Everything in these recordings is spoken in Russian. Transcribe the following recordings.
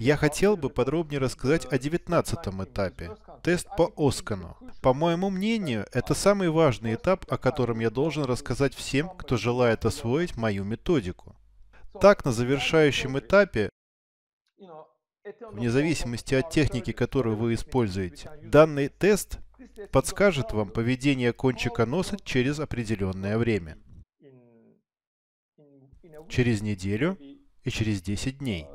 Я хотел бы подробнее рассказать о девятнадцатом этапе – тест по Оскану. По моему мнению, это самый важный этап, о котором я должен рассказать всем, кто желает освоить мою методику. Так, на завершающем этапе вне зависимости от техники, которую вы используете. Данный тест подскажет вам поведение кончика носа через определенное время. Через неделю и через 10 дней.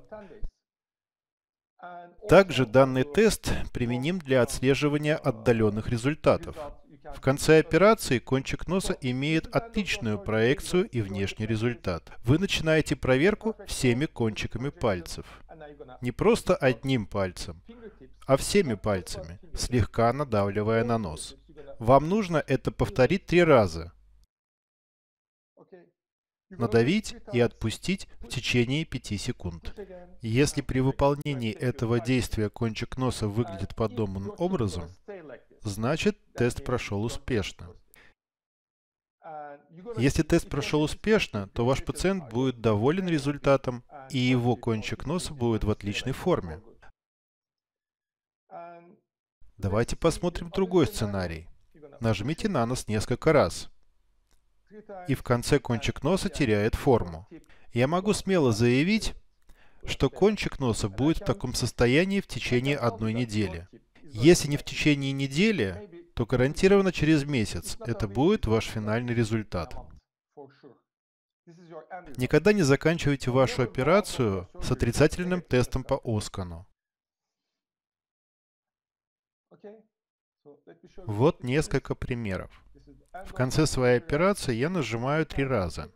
Также данный тест применим для отслеживания отдаленных результатов. В конце операции кончик носа имеет отличную проекцию и внешний результат. Вы начинаете проверку всеми кончиками пальцев. Не просто одним пальцем, а всеми пальцами, слегка надавливая на нос. Вам нужно это повторить три раза надавить и отпустить в течение 5 секунд. Если при выполнении этого действия кончик носа выглядит подобным образом, значит тест прошел успешно. Если тест прошел успешно, то ваш пациент будет доволен результатом, и его кончик носа будет в отличной форме. Давайте посмотрим другой сценарий. Нажмите на нос несколько раз и в конце кончик носа теряет форму. Я могу смело заявить, что кончик носа будет в таком состоянии в течение одной недели. Если не в течение недели, то гарантированно через месяц это будет ваш финальный результат. Никогда не заканчивайте вашу операцию с отрицательным тестом по Оскану. Вот несколько примеров. В конце своей операции я нажимаю три раза.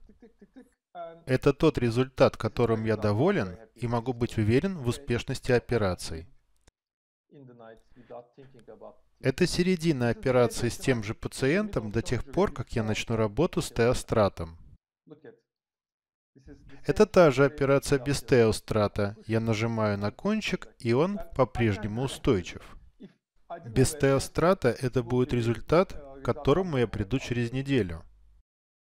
Это тот результат, которым я доволен и могу быть уверен в успешности операции. Это середина операции с тем же пациентом до тех пор, как я начну работу с теостратом. Это та же операция без теострата. Я нажимаю на кончик, и он по-прежнему устойчив. Без теострата это будет результат, к которому я приду через неделю.